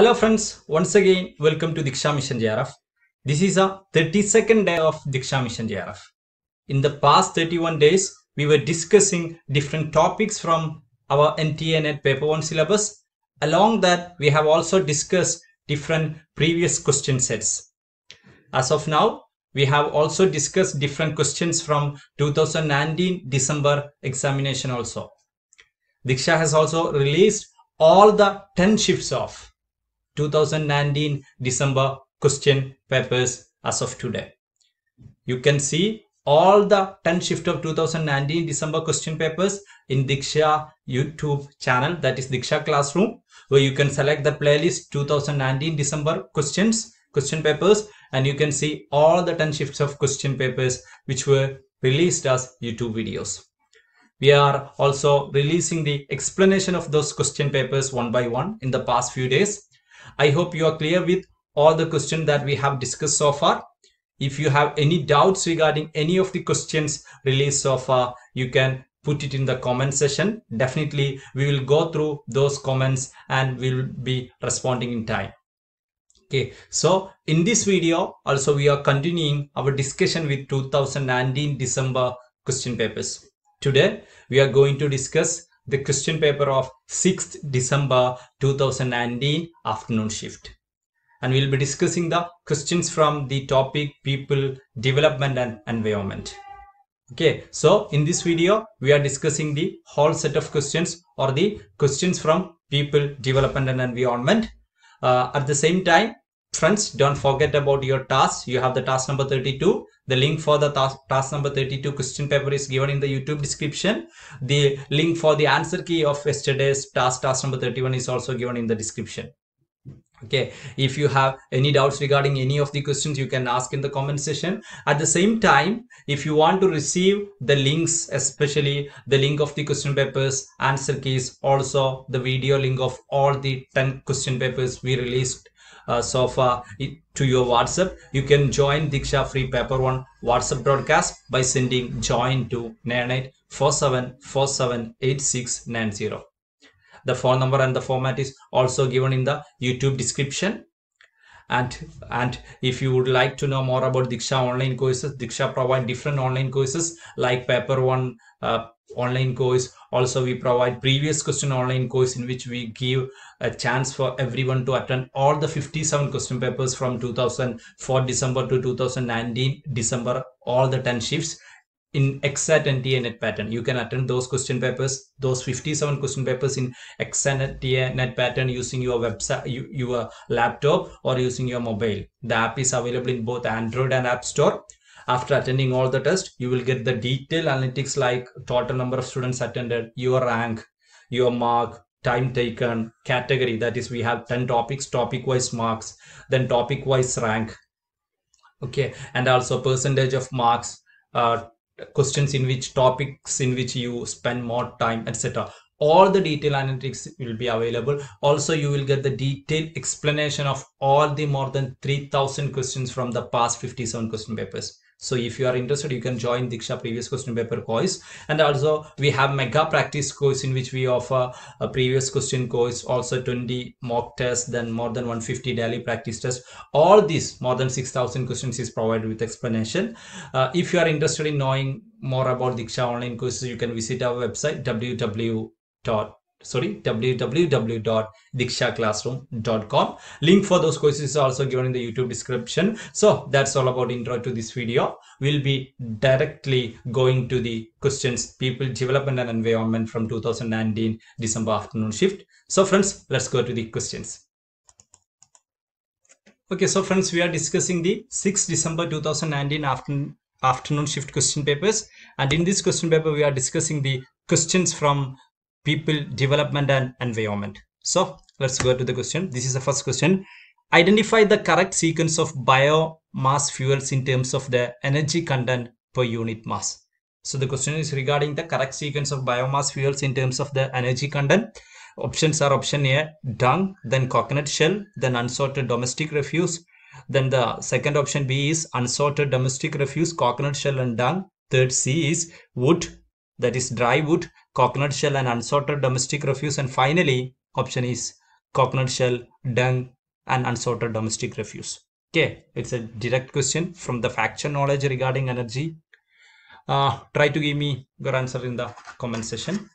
Hello friends, once again welcome to Diksha Mission JRF. This is a 32nd day of Diksha Mission JRF. In the past 31 days, we were discussing different topics from our NTNet paper 1 syllabus. Along that, we have also discussed different previous question sets. As of now, we have also discussed different questions from 2019 December examination also. Diksha has also released all the 10 shifts of 2019 December question papers as of today. You can see all the 10 shift of 2019 December question papers in Diksha YouTube channel that is Diksha Classroom where you can select the playlist 2019 December questions question papers and you can see all the 10 shifts of question papers which were released as YouTube videos. We are also releasing the explanation of those question papers one by one in the past few days. I hope you are clear with all the questions that we have discussed so far. If you have any doubts regarding any of the questions released so far, you can put it in the comment section. Definitely, we will go through those comments and we will be responding in time. Okay, so in this video, also we are continuing our discussion with 2019 December question papers. Today, we are going to discuss the question paper of 6th December 2019 afternoon shift. And we'll be discussing the questions from the topic people, development and environment. Okay, so in this video, we are discussing the whole set of questions or the questions from people, development and environment. Uh, at the same time, Friends, don't forget about your task. You have the task number 32. The link for the task, task number 32 question paper is given in the YouTube description. The link for the answer key of yesterday's task, task number 31 is also given in the description okay if you have any doubts regarding any of the questions you can ask in the comment section at the same time if you want to receive the links especially the link of the question papers answer keys also the video link of all the 10 question papers we released uh, so far to your WhatsApp. You can join Diksha Free Paper 1 WhatsApp broadcast by sending join to 9847478690 the phone number and the format is also given in the youtube description and and if you would like to know more about diksha online courses diksha provide different online courses like paper one uh, online course also we provide previous question online course in which we give a chance for everyone to attend all the 57 question papers from 2004 december to 2019 december all the 10 shifts in exat and TANet pattern you can attend those question papers those 57 question papers in exat and TANet pattern using your website your laptop or using your mobile the app is available in both android and app store after attending all the tests you will get the detailed analytics like total number of students attended your rank your mark time taken category that is we have 10 topics topic wise marks then topic wise rank okay and also percentage of marks uh, questions in which topics in which you spend more time etc all the detail analytics will be available also you will get the detailed explanation of all the more than 3000 questions from the past 57 question papers so if you are interested, you can join Diksha previous question paper course. And also we have mega practice course in which we offer a previous question course, also 20 mock tests, then more than 150 daily practice tests. All these more than 6,000 questions is provided with explanation. Uh, if you are interested in knowing more about Diksha online courses, you can visit our website www sorry www.dikshaclassroom.com link for those courses is also given in the youtube description so that's all about intro to this video we'll be directly going to the questions people development and environment from 2019 december afternoon shift so friends let's go to the questions okay so friends we are discussing the 6 december 2019 afternoon afternoon shift question papers and in this question paper we are discussing the questions from people, development, and environment. So let's go to the question. This is the first question. Identify the correct sequence of biomass fuels in terms of the energy content per unit mass. So the question is regarding the correct sequence of biomass fuels in terms of the energy content. Options are option A, dung, then coconut shell, then unsorted domestic refuse. Then the second option B is unsorted domestic refuse, coconut shell and dung. Third C is wood, that is dry wood, coconut shell and unsorted domestic refuse and finally option is coconut shell, dung and unsorted domestic refuse. Okay, it's a direct question from the factual knowledge regarding energy. Uh, try to give me your answer in the comment section.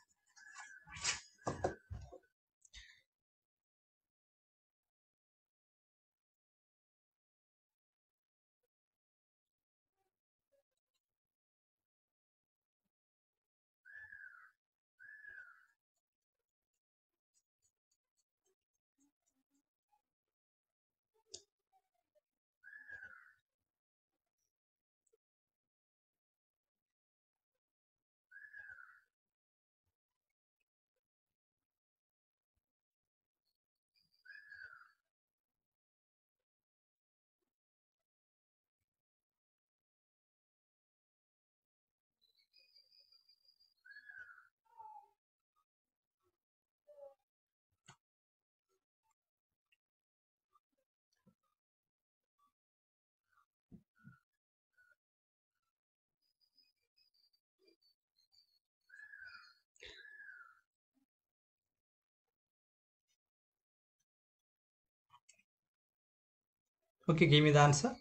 Okay, give me the answer.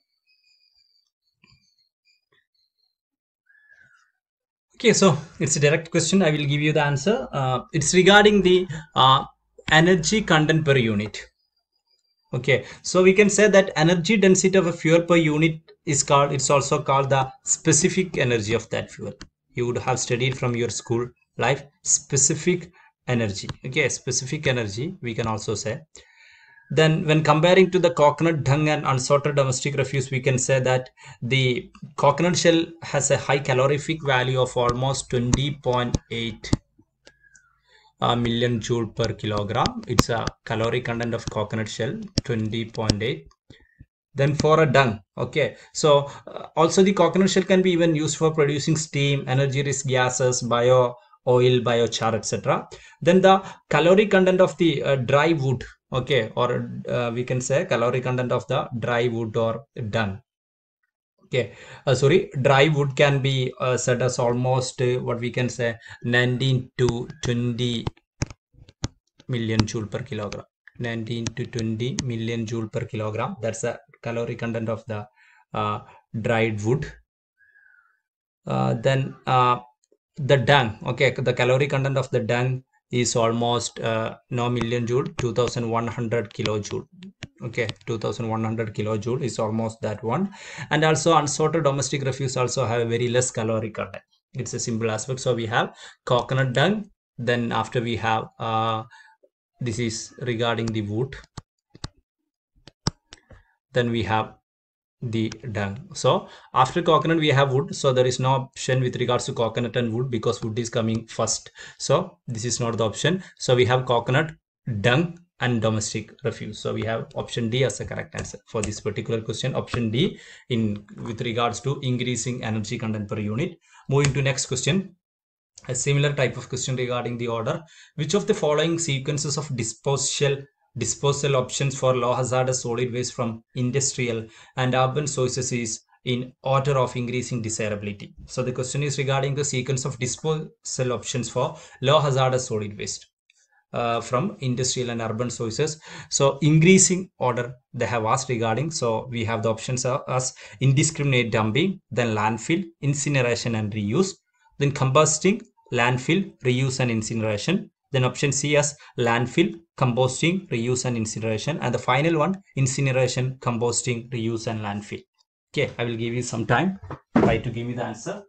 Okay, so it's a direct question. I will give you the answer. Uh, it's regarding the uh, energy content per unit. Okay, so we can say that energy density of a fuel per unit is called, it's also called the specific energy of that fuel. You would have studied from your school life, specific energy. Okay, specific energy, we can also say then when comparing to the coconut dung and unsorted domestic refuse we can say that the coconut shell has a high calorific value of almost 20.8 uh, million joule per kilogram it's a caloric content of coconut shell 20.8 then for a dung okay so uh, also the coconut shell can be even used for producing steam energy rich gases bio oil biochar etc then the caloric content of the uh, dry wood okay or uh, we can say calorie content of the dry wood or done okay uh, sorry dry wood can be uh, said as almost uh, what we can say 19 to 20 million joule per kilogram 19 to 20 million joule per kilogram that's the calorie content of the uh, dried wood uh, then the dung okay the calorie content of the dung is almost uh, no million joule 2100 kilojoule okay 2100 kilojoule is almost that one and also unsorted domestic refuse also have a very less caloric content it's a simple aspect so we have coconut dung then after we have uh, this is regarding the wood then we have the dung so after coconut we have wood so there is no option with regards to coconut and wood because wood is coming first so this is not the option so we have coconut dung and domestic refuse so we have option d as the correct answer for this particular question option d in with regards to increasing energy content per unit moving to next question a similar type of question regarding the order which of the following sequences of disposal disposal options for low hazardous solid waste from industrial and urban sources is in order of increasing desirability. So the question is regarding the sequence of disposal options for low hazardous solid waste uh, from industrial and urban sources. So increasing order they have asked regarding. So we have the options as indiscriminate dumping, then landfill, incineration and reuse, then combusting, landfill, reuse and incineration, then option C as landfill, composting, reuse and incineration. And the final one, incineration, composting, reuse and landfill. Okay, I will give you some time. Try to give me the answer.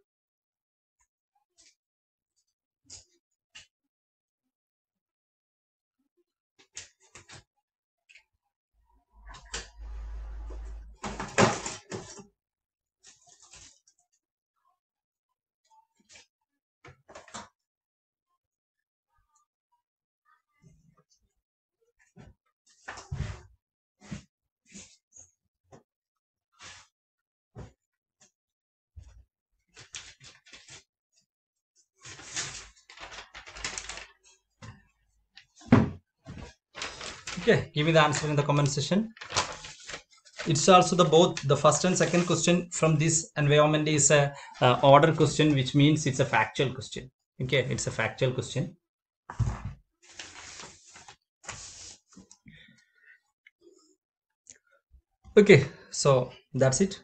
okay give me the answer in the comment section it's also the both the first and second question from this environment is a uh, order question which means it's a factual question okay it's a factual question okay so that's it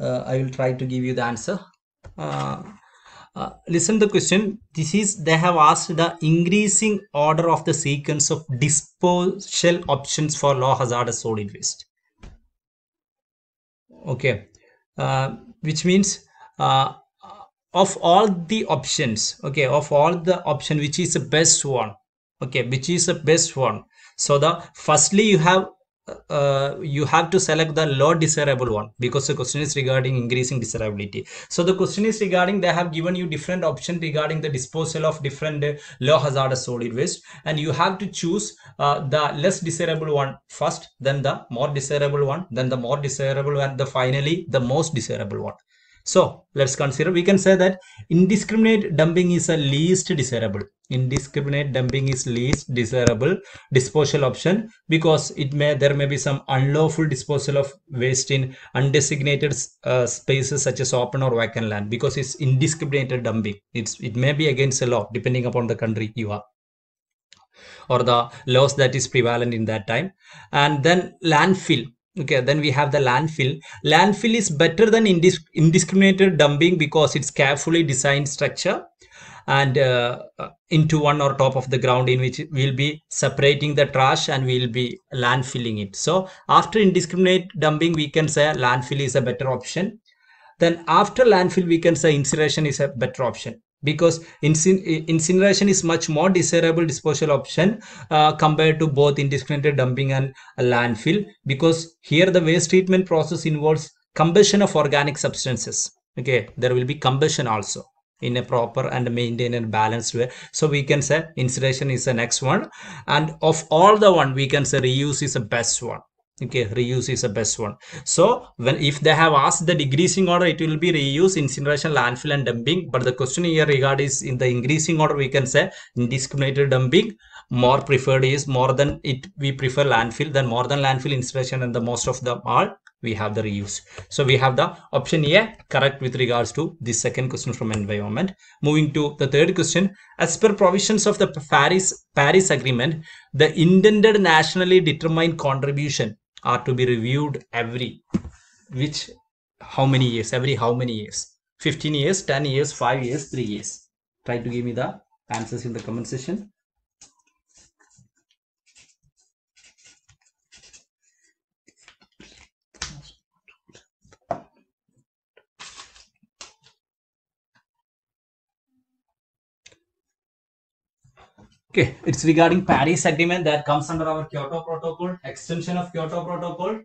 uh, i will try to give you the answer uh, uh, listen the question this is they have asked the increasing order of the sequence of disposal options for low hazardous solid waste okay uh, which means uh, of all the options okay of all the option which is the best one okay which is the best one so the firstly you have uh, you have to select the low desirable one because the question is regarding increasing desirability so the question is regarding they have given you different options regarding the disposal of different low hazardous solid waste and you have to choose uh, the less desirable one first then the more desirable one then the more desirable and the finally the most desirable one so let's consider, we can say that indiscriminate dumping is a least desirable. Indiscriminate dumping is least desirable disposal option because it may there may be some unlawful disposal of waste in undesignated uh, spaces such as open or vacant land because it's indiscriminate dumping. It's it may be against the law depending upon the country you are or the laws that is prevalent in that time and then landfill okay then we have the landfill landfill is better than indiscriminate dumping because it's carefully designed structure and uh, uh, into one or top of the ground in which we'll be separating the trash and we'll be landfilling it so after indiscriminate dumping we can say landfill is a better option then after landfill we can say incineration is a better option because incin incineration is much more desirable disposal option uh, compared to both indiscriminate dumping and landfill because here the waste treatment process involves combustion of organic substances okay there will be combustion also in a proper and maintained and balanced way so we can say incineration is the next one and of all the one we can say reuse is the best one okay reuse is the best one so when if they have asked the decreasing order it will be reuse incineration landfill and dumping but the question here regard is in the increasing order we can say indiscriminate dumping more preferred is more than it we prefer landfill than more than landfill incineration and the most of them all we have the reuse so we have the option here correct with regards to the second question from environment moving to the third question as per provisions of the paris paris agreement the intended nationally determined contribution are to be reviewed every which how many years every how many years 15 years 10 years 5 years 3 years try to give me the answers in the comment section Okay, it's regarding Paris Agreement that comes under our Kyoto Protocol, extension of Kyoto Protocol.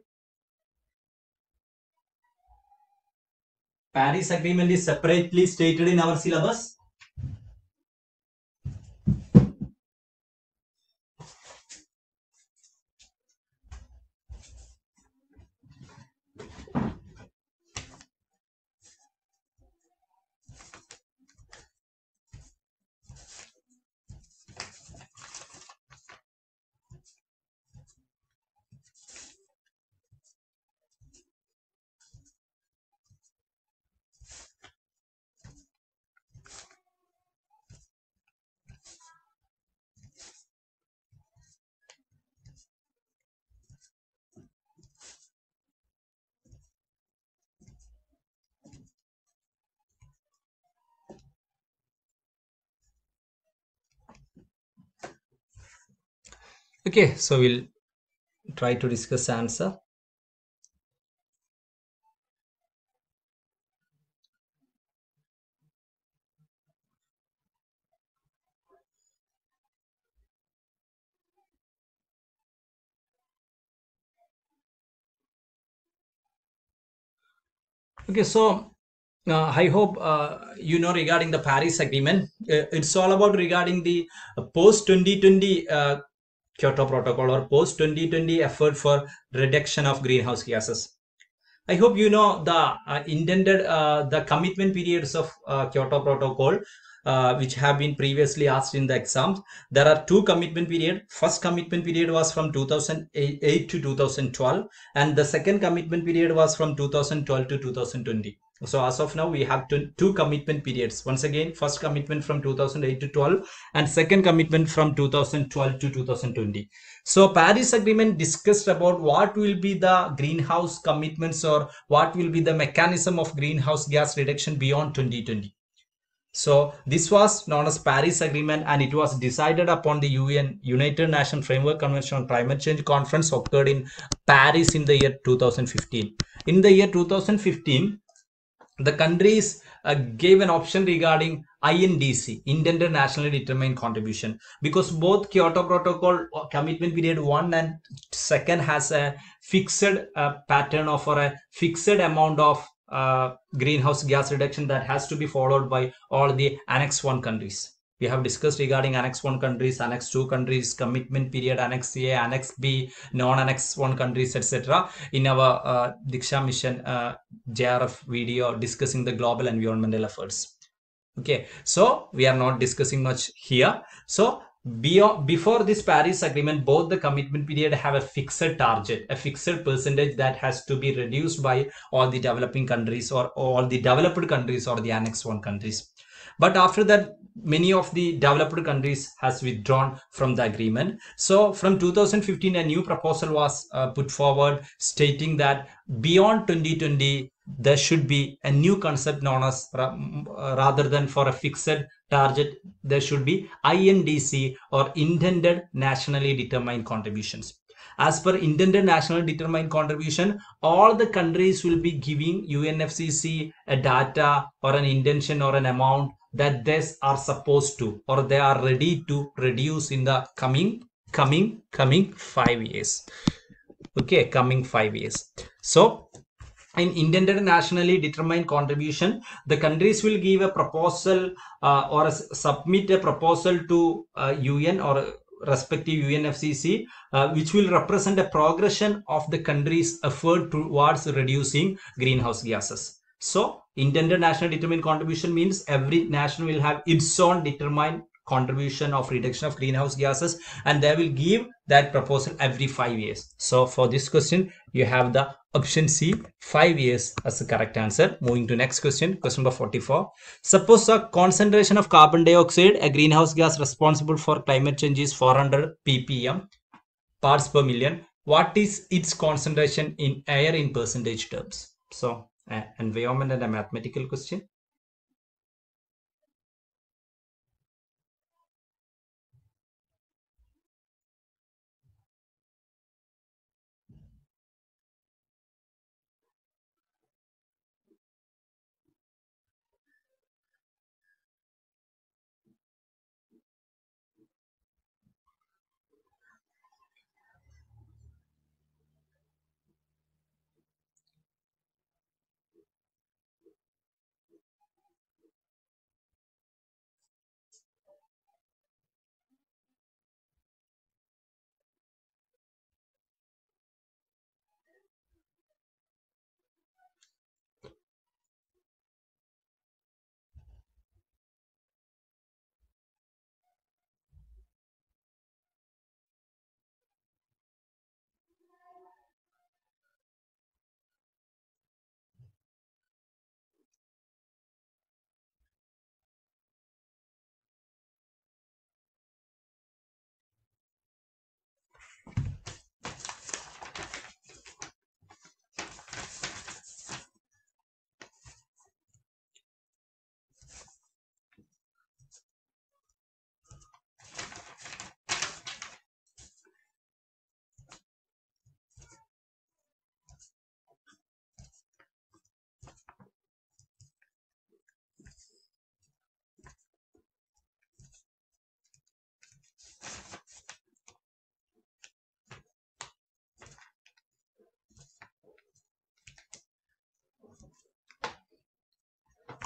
Paris Agreement is separately stated in our syllabus. okay so we'll try to discuss answer okay so uh, I hope uh, you know regarding the Paris Agreement. Uh, it's all about regarding the uh, post 2020 Kyoto Protocol or post 2020 effort for reduction of greenhouse gases. I hope you know the uh, intended uh, the commitment periods of uh, Kyoto Protocol, uh, which have been previously asked in the exams. There are two commitment period. First commitment period was from 2008 to 2012, and the second commitment period was from 2012 to 2020. So as of now, we have two, two commitment periods. Once again, first commitment from 2008 to 12 and second commitment from 2012 to 2020. So Paris Agreement discussed about what will be the greenhouse commitments or what will be the mechanism of greenhouse gas reduction beyond 2020. So this was known as Paris Agreement and it was decided upon the UN United Nations Framework Convention on Climate Change conference occurred in Paris in the year 2015. In the year 2015, the countries uh, gave an option regarding INDC, Intended Nationally Determined Contribution, because both Kyoto Protocol uh, Commitment Period 1 and 2nd has a fixed uh, pattern of or a fixed amount of uh, greenhouse gas reduction that has to be followed by all the Annex 1 countries. We have discussed regarding Annex 1 countries, Annex 2 countries, commitment period, Annex A, Annex B, non-Annex 1 countries, etc. In our uh, Diksha Mission uh, JRF video discussing the global environmental efforts. Okay, so we are not discussing much here. So beyond, before this Paris Agreement, both the commitment period have a fixed target, a fixed percentage that has to be reduced by all the developing countries or all the developed countries or the Annex 1 countries. But after that, many of the developed countries has withdrawn from the agreement so from 2015 a new proposal was uh, put forward stating that beyond 2020 there should be a new concept known as uh, rather than for a fixed target there should be indc or intended nationally determined contributions as per intended nationally determined contribution all the countries will be giving unfcc a data or an intention or an amount that they are supposed to or they are ready to reduce in the coming coming coming five years okay coming five years so in intended nationally determined contribution the countries will give a proposal uh, or a, submit a proposal to uh, un or respective UNFCC, uh, which will represent a progression of the country's effort towards reducing greenhouse gases. So Intended national determined contribution means every nation will have its own determined contribution of reduction of greenhouse gases and they will give that proposal every five years. So for this question, you have the option C, five years as the correct answer. Moving to next question, question number 44. Suppose the concentration of carbon dioxide, a greenhouse gas responsible for climate change is 400 ppm parts per million. What is its concentration in air in percentage terms? So environment and a mathematical question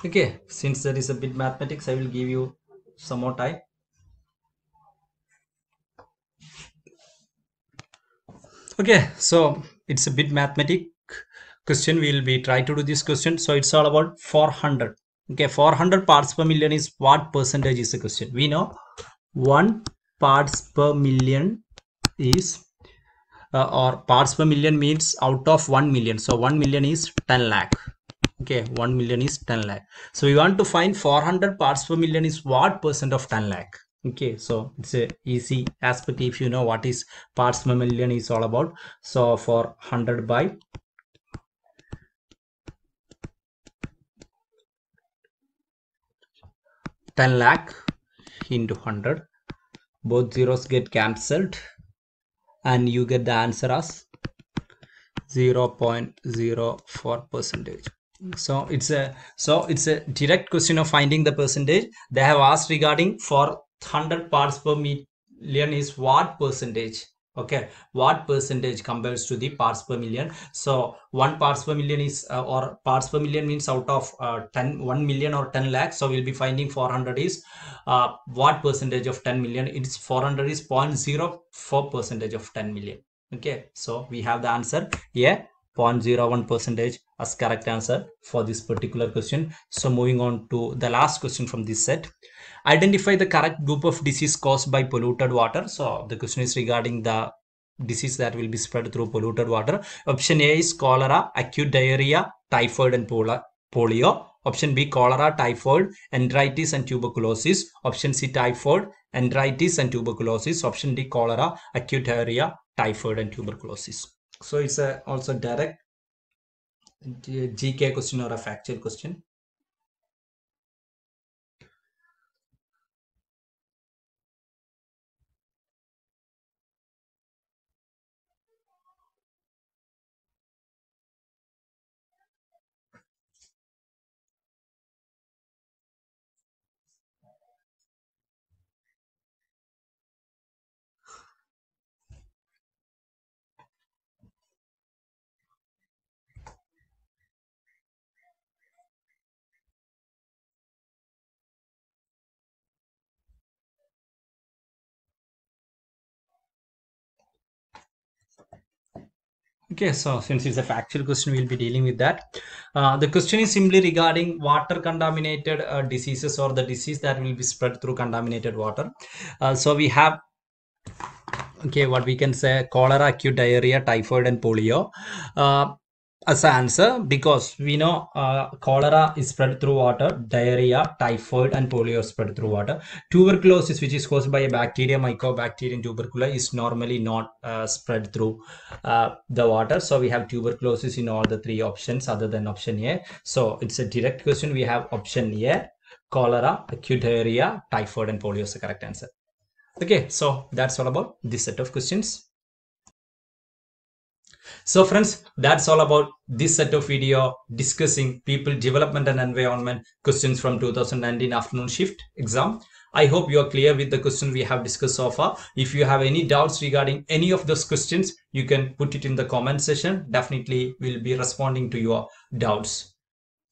okay since there is a bit mathematics i will give you some more time okay so it's a bit mathematic question we will be try to do this question so it's all about 400 okay 400 parts per million is what percentage is the question we know one parts per million is uh, or parts per million means out of 1 million so 1 million is 10 lakh okay 1 million is 10 lakh so we want to find 400 parts per million is what percent of 10 lakh okay so it's a easy aspect if you know what is parts per million is all about so for 100 by 10 lakh into 100 both zeros get cancelled and you get the answer as 0.04 percentage so it's a so it's a direct question of finding the percentage they have asked regarding for 100 parts per million is what percentage okay what percentage compares to the parts per million so one parts per million is uh, or parts per million means out of uh, 10 1 million or 10 lakhs so we'll be finding 400 is uh, what percentage of 10 million it's 400 is 0.04 percentage of 10 million okay so we have the answer Yeah. 0.01 percentage as correct answer for this particular question. So moving on to the last question from this set. Identify the correct group of disease caused by polluted water. So the question is regarding the disease that will be spread through polluted water. Option A is cholera, acute diarrhea, typhoid and polio. Option B, cholera, typhoid, enteritis and tuberculosis. Option C, typhoid, enteritis and tuberculosis. Option D, cholera, acute diarrhea, typhoid and tuberculosis so it's a also direct gk question or a factual question okay so since it's a factual question we'll be dealing with that uh, the question is simply regarding water contaminated uh, diseases or the disease that will be spread through contaminated water uh, so we have okay what we can say cholera acute diarrhea typhoid and polio uh, as an answer because we know uh, cholera is spread through water, diarrhea, typhoid and polio spread through water. Tuberculosis which is caused by a bacteria, mycobacterium tuberculosis is normally not uh, spread through uh, the water. So we have tuberculosis in all the three options other than option A. So it's a direct question. We have option A, cholera, acute diarrhea, typhoid and polio is the correct answer. Okay, so that's all about this set of questions. So friends, that's all about this set of video discussing people development and environment questions from 2019 afternoon shift exam. I hope you are clear with the question we have discussed so far. If you have any doubts regarding any of those questions, you can put it in the comment section. Definitely we'll be responding to your doubts.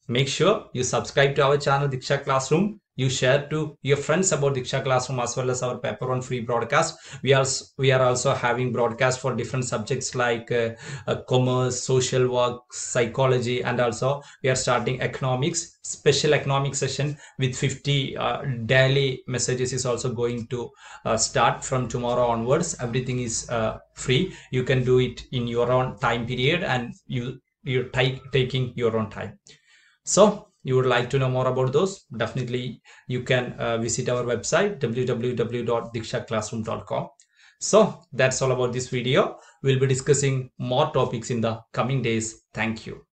Make sure you subscribe to our channel Diksha Classroom you share to your friends about Diksha Classroom as well as our paper on free broadcast. We are we are also having broadcast for different subjects like uh, uh, commerce, social work, psychology, and also we are starting economics special economic session with 50 uh, daily messages is also going to uh, start from tomorrow onwards. Everything is uh, free. You can do it in your own time period and you you're taking your own time. So you would like to know more about those, definitely you can uh, visit our website www.dikshaclassroom.com. So that's all about this video. We'll be discussing more topics in the coming days. Thank you.